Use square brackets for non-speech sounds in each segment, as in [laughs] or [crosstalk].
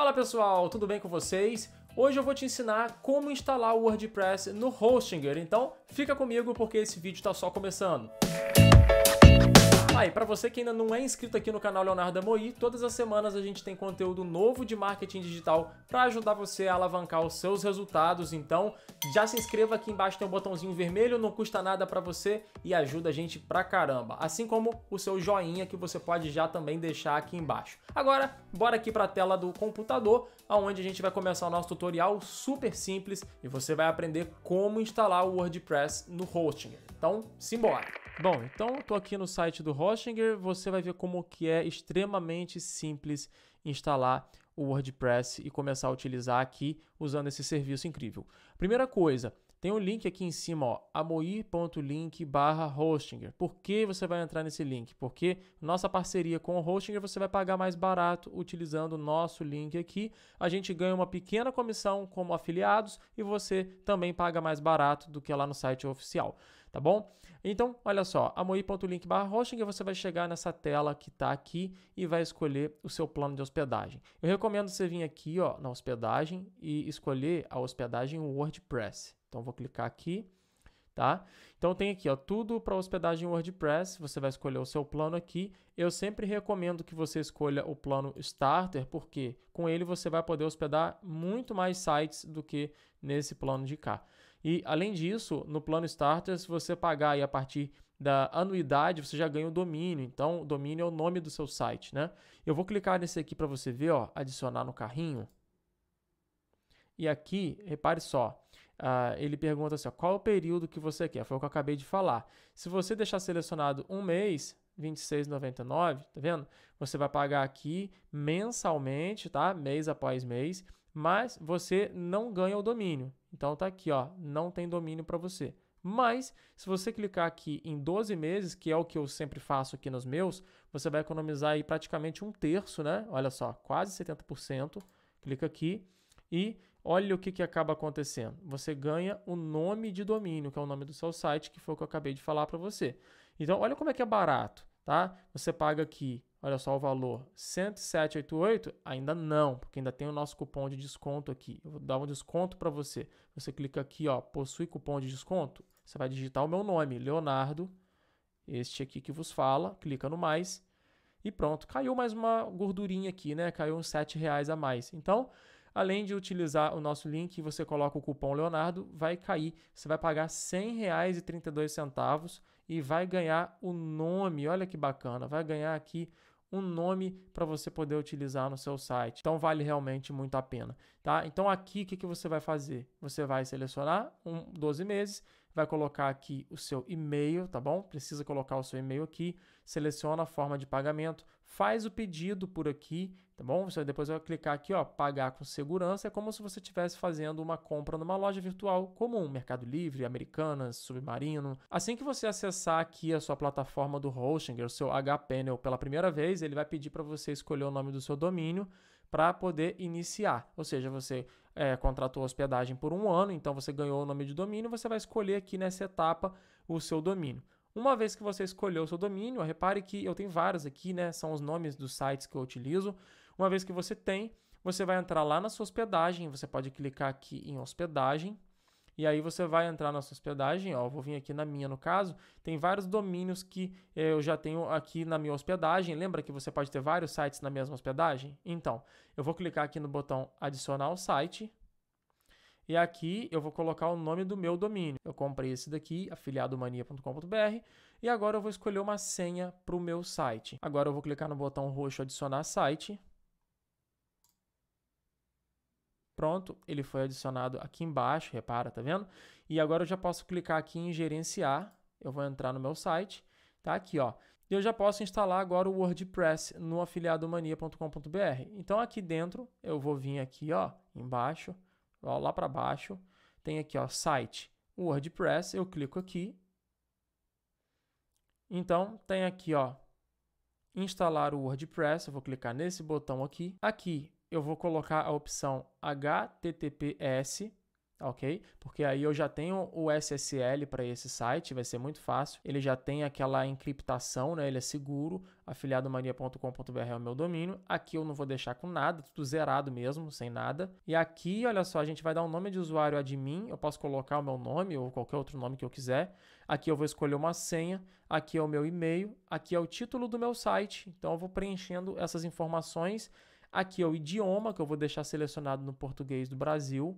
Fala pessoal, tudo bem com vocês? Hoje eu vou te ensinar como instalar o WordPress no Hostinger, então fica comigo porque esse vídeo está só começando. Música ah, e para você que ainda não é inscrito aqui no canal Leonardo Amoyi, todas as semanas a gente tem conteúdo novo de marketing digital para ajudar você a alavancar os seus resultados. Então, já se inscreva aqui embaixo tem um botãozinho vermelho, não custa nada para você e ajuda a gente pra caramba. Assim como o seu joinha que você pode já também deixar aqui embaixo. Agora, bora aqui para a tela do computador, aonde a gente vai começar o nosso tutorial super simples e você vai aprender como instalar o WordPress no hosting. Então, simbora! Bom, então eu tô aqui no site do Hostinger, você vai ver como que é extremamente simples instalar o WordPress e começar a utilizar aqui usando esse serviço incrível. Primeira coisa, tem um link aqui em cima, ó, amoir.link barra Hostinger. Por que você vai entrar nesse link? Porque nossa parceria com o Hostinger você vai pagar mais barato utilizando o nosso link aqui. A gente ganha uma pequena comissão como afiliados e você também paga mais barato do que lá no site oficial tá bom? Então, olha só, amoi.link barra hosting e você vai chegar nessa tela que está aqui e vai escolher o seu plano de hospedagem. Eu recomendo você vir aqui ó, na hospedagem e escolher a hospedagem WordPress. Então, vou clicar aqui. Tá? Então tem aqui, ó, tudo para hospedagem WordPress, você vai escolher o seu plano aqui. Eu sempre recomendo que você escolha o plano Starter, porque com ele você vai poder hospedar muito mais sites do que nesse plano de cá. E além disso, no plano Starter, se você pagar aí a partir da anuidade, você já ganha o domínio. Então, o domínio é o nome do seu site, né? Eu vou clicar nesse aqui para você ver, ó, adicionar no carrinho. E aqui, repare só, uh, ele pergunta assim, ó, qual o período que você quer? Foi o que eu acabei de falar. Se você deixar selecionado um mês, 26,99, tá vendo? Você vai pagar aqui mensalmente, tá? Mês após mês mas você não ganha o domínio. Então tá aqui, ó, não tem domínio para você. Mas se você clicar aqui em 12 meses, que é o que eu sempre faço aqui nos meus, você vai economizar aí praticamente um terço, né? Olha só, quase 70%. Clica aqui e olha o que, que acaba acontecendo. Você ganha o nome de domínio, que é o nome do seu site, que foi o que eu acabei de falar para você. Então, olha como é que é barato, tá? Você paga aqui Olha só o valor, 107,88? Ainda não, porque ainda tem o nosso cupom de desconto aqui. Eu vou dar um desconto para você. Você clica aqui, ó, possui cupom de desconto. Você vai digitar o meu nome, Leonardo, este aqui que vos fala, clica no mais e pronto. Caiu mais uma gordurinha aqui, né? Caiu uns 7 reais a mais. Então, além de utilizar o nosso link, você coloca o cupom Leonardo, vai cair. Você vai pagar R$ centavos e vai ganhar o nome. Olha que bacana, vai ganhar aqui um nome para você poder utilizar no seu site. Então vale realmente muito a pena, tá? Então aqui o que, que você vai fazer? Você vai selecionar um 12 meses vai colocar aqui o seu e-mail, tá bom? Precisa colocar o seu e-mail aqui, seleciona a forma de pagamento, faz o pedido por aqui, tá bom? Você depois vai clicar aqui, ó, pagar com segurança, é como se você estivesse fazendo uma compra numa loja virtual comum, Mercado Livre, Americanas, Submarino. Assim que você acessar aqui a sua plataforma do hosting, o seu hPanel pela primeira vez, ele vai pedir para você escolher o nome do seu domínio para poder iniciar. Ou seja, você é, contratou hospedagem por um ano, então você ganhou o nome de domínio, você vai escolher aqui nessa etapa o seu domínio. Uma vez que você escolheu o seu domínio, repare que eu tenho vários aqui, né? São os nomes dos sites que eu utilizo. Uma vez que você tem, você vai entrar lá na sua hospedagem, você pode clicar aqui em hospedagem, e aí você vai entrar na sua hospedagem, ó, vou vir aqui na minha no caso, tem vários domínios que eh, eu já tenho aqui na minha hospedagem. Lembra que você pode ter vários sites na mesma hospedagem? Então, eu vou clicar aqui no botão adicionar o site. E aqui eu vou colocar o nome do meu domínio. Eu comprei esse daqui, afiliadomania.com.br, e agora eu vou escolher uma senha para o meu site. Agora eu vou clicar no botão roxo adicionar site. Pronto, ele foi adicionado aqui embaixo, repara, tá vendo? E agora eu já posso clicar aqui em gerenciar, eu vou entrar no meu site, tá aqui, ó. E eu já posso instalar agora o WordPress no afiliadomania.com.br. Então aqui dentro, eu vou vir aqui, ó, embaixo, ó, lá para baixo, tem aqui, ó, site, WordPress, eu clico aqui. Então tem aqui, ó, instalar o WordPress, eu vou clicar nesse botão aqui. Aqui eu vou colocar a opção HTTPS, ok? Porque aí eu já tenho o SSL para esse site, vai ser muito fácil. Ele já tem aquela encriptação, né? Ele é seguro. Afiliadomania.com.br é o meu domínio. Aqui eu não vou deixar com nada, tudo zerado mesmo, sem nada. E aqui, olha só, a gente vai dar um nome de usuário admin. Eu posso colocar o meu nome ou qualquer outro nome que eu quiser. Aqui eu vou escolher uma senha. Aqui é o meu e-mail. Aqui é o título do meu site. Então eu vou preenchendo essas informações Aqui é o idioma que eu vou deixar selecionado no português do Brasil.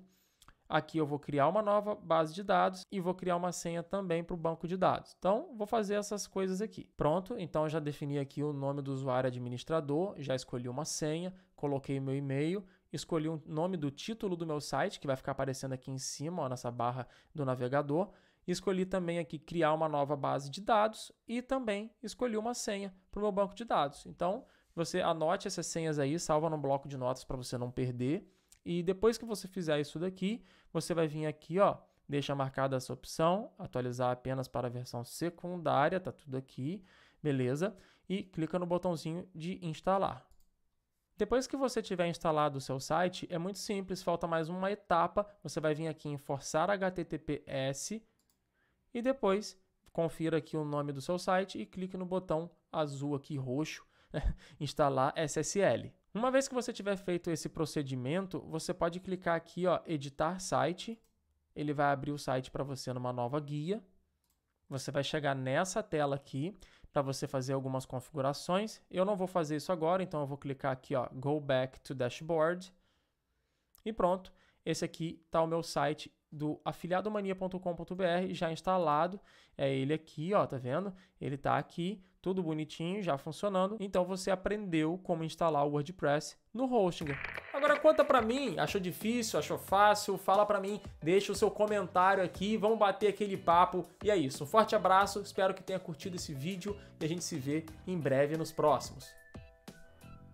Aqui eu vou criar uma nova base de dados e vou criar uma senha também para o banco de dados. Então, vou fazer essas coisas aqui. Pronto, então já defini aqui o nome do usuário administrador, já escolhi uma senha, coloquei meu e-mail, escolhi o um nome do título do meu site, que vai ficar aparecendo aqui em cima, ó, nessa barra do navegador. Escolhi também aqui criar uma nova base de dados e também escolhi uma senha para o meu banco de dados. Então, você anote essas senhas aí, salva num bloco de notas para você não perder. E depois que você fizer isso daqui, você vai vir aqui, ó, deixa marcada essa opção, atualizar apenas para a versão secundária, tá tudo aqui, beleza? E clica no botãozinho de instalar. Depois que você tiver instalado o seu site, é muito simples, falta mais uma etapa, você vai vir aqui em forçar HTTPS e depois confira aqui o nome do seu site e clique no botão azul aqui roxo [laughs] instalar SSL. Uma vez que você tiver feito esse procedimento, você pode clicar aqui, ó, editar site. Ele vai abrir o site para você numa nova guia. Você vai chegar nessa tela aqui para você fazer algumas configurações. Eu não vou fazer isso agora, então eu vou clicar aqui, ó, Go Back to Dashboard. E pronto, esse aqui está o meu site do afiliadomania.com.br já instalado. É ele aqui, ó, tá vendo? Ele está aqui tudo bonitinho, já funcionando. Então você aprendeu como instalar o WordPress no Hostinger. Agora conta pra mim, achou difícil, achou fácil? Fala pra mim, deixa o seu comentário aqui, vamos bater aquele papo. E é isso, um forte abraço, espero que tenha curtido esse vídeo e a gente se vê em breve nos próximos.